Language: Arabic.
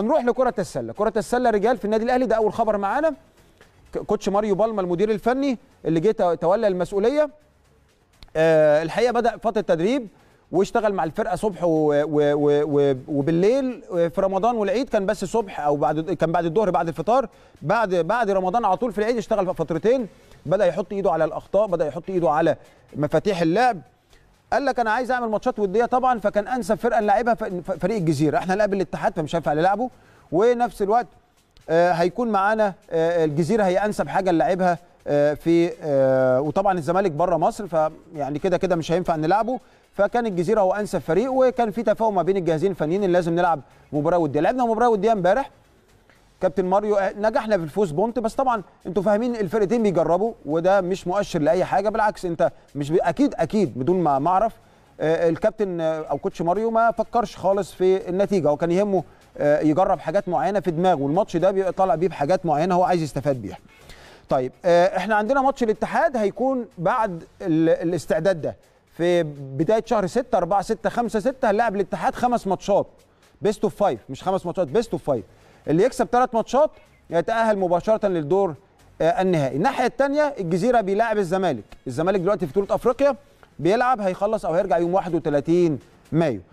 هنروح لكره السله كره السله رجال في النادي الاهلي ده اول خبر معانا كوتش ماريو بالما المدير الفني اللي جه تولى المسؤوليه آه، الحقيقه بدا فتره تدريب واشتغل مع الفرقه صبح وبالليل آه، في رمضان والعيد كان بس صبح او بعد كان بعد الظهر بعد الفطار بعد بعد رمضان على طول في العيد اشتغل فترتين بدا يحط ايده على الاخطاء بدا يحط ايده على مفاتيح اللعب قال لك انا عايز اعمل ماتشات وديه طبعا فكان انسب فرقه نلعبها فريق الجزيره احنا نلاعب الاتحاد فمش هينفع نلعبه ونفس الوقت آه، هيكون معانا آه، الجزيره هي انسب حاجه نلعبها آه، في وطبعا الزمالك بره مصر فيعني كده كده مش هينفع نلعبه فكان الجزيره هو انسب فريق وكان في تفاهم ما بين الجهازين الفنيين اللي لازم نلعب مباراه وديه لعبنا مباراه وديه امبارح كابتن ماريو آه، نجحنا في الفوز بونت بس طبعا انتوا فاهمين الفرقتين بيجربوا وده مش مؤشر لاي حاجه بالعكس انت مش اكيد اكيد بدون ما اعرف آه، الكابتن آه، او كوتش ماريو ما فكرش خالص في النتيجه هو كان يهمه يجرب حاجات معينه في دماغه والماتش ده بيبقى طالع بيه بحاجات معينه هو عايز يستفاد بيها طيب احنا عندنا ماتش الاتحاد هيكون بعد الاستعداد ده في بدايه شهر 6 4 6 5 6 هنلاعب الاتحاد خمس ماتشات بيست اوف 5 مش خمس ماتشات بيست اوف 5 اللي يكسب ثلاث ماتشات يتاهل مباشره للدور آه، النهائي الناحيه الثانيه الجزيره بيلاعب الزمالك الزمالك دلوقتي في بطوله افريقيا بيلعب هيخلص او هيرجع يوم 31 مايو